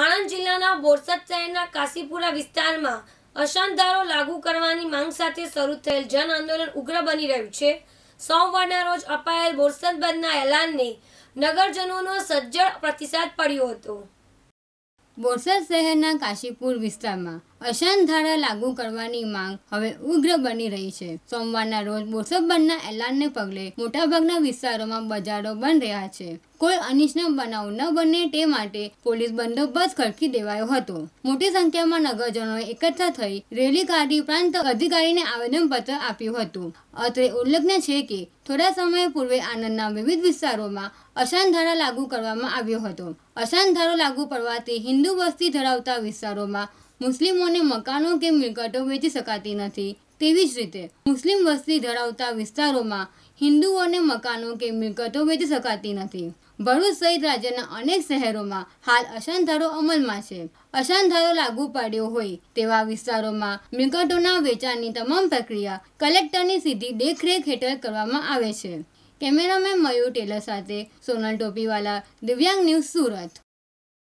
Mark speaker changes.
Speaker 1: આણંદ જિલ્લાના બોરસદ શહેરના કાશીપુરા વિસ્તારમાં અશાંતધારો લાગુ કરવાની માંગ સાથે શરૂ થયેલ જન આંદોલન ઉગ્ર બની રહ્યું છે સોમવારના રોજ અપાયેલ બોરસદ બંધના એલાનને નગરજનોનો સજ્જડ પ્રતિસાદ પડ્યો હતો
Speaker 2: બોરસદ શહેરના કાશીપુર વિસ્તારમાં અશાંત ધારા લાગુ કરવાની માંગ હવે ઉગ્ર બની રહી છે સોમવારના રોજ બોરસદ બંધના એલાનને પગલે મોટાભાગના વિસ્તારોમાં બજારો બંધ રહ્યા છે કોઈ અનિચ્છના બનાવ ન બને તે માટે પોલીસ બંદોબસ્ત ખડકી દેવાયો હતો મોટી સંખ્યામાં નગરજનોએ એકઠા થઈ રેલી કાઢી પ્રાંત અધિકારીને આવેદનપત્ર આપ્યું હતું અત્રે ઉલ્લેખનીય છે કે થોડા સમય પૂર્વે આનંદના વિવિધ વિસ્તારોમાં અશાંત ધારા લાગુ કરવામાં આવ્યો હતો અશાંત ધારો લાગુ પડવાથી હિન્દુ વસ્તી ધરાવતા વિસ્તારોમાં મુસ્લિમોને મકાનો કે મિલકતો વેચી શકાતી નથી તેવી જ રીતે મુસ્લિમ વસ્તી ધરાવતા વિસ્તારોમાં હિન્દુઓને મકાનો કે મિલકતો વેચી શકાતી નથી ભરૂચ સહિત રાજ્યના અનેક શહેરોમાં હાલ અશાંતધારો અમલમાં છે અશાંતધારો લાગુ પાડ્યો હોય તેવા વિસ્તારોમાં મિલકતોના વેચાણની તમામ પ્રક્રિયા કલેક્ટરની સીધી દેખરેખ હેઠળ કરવામાં આવે છે કેમેરામેન મયુર ટેલર સાથે સોનલ ટોપીવાલા દિવ્યાંગ ન્યૂઝ સુરત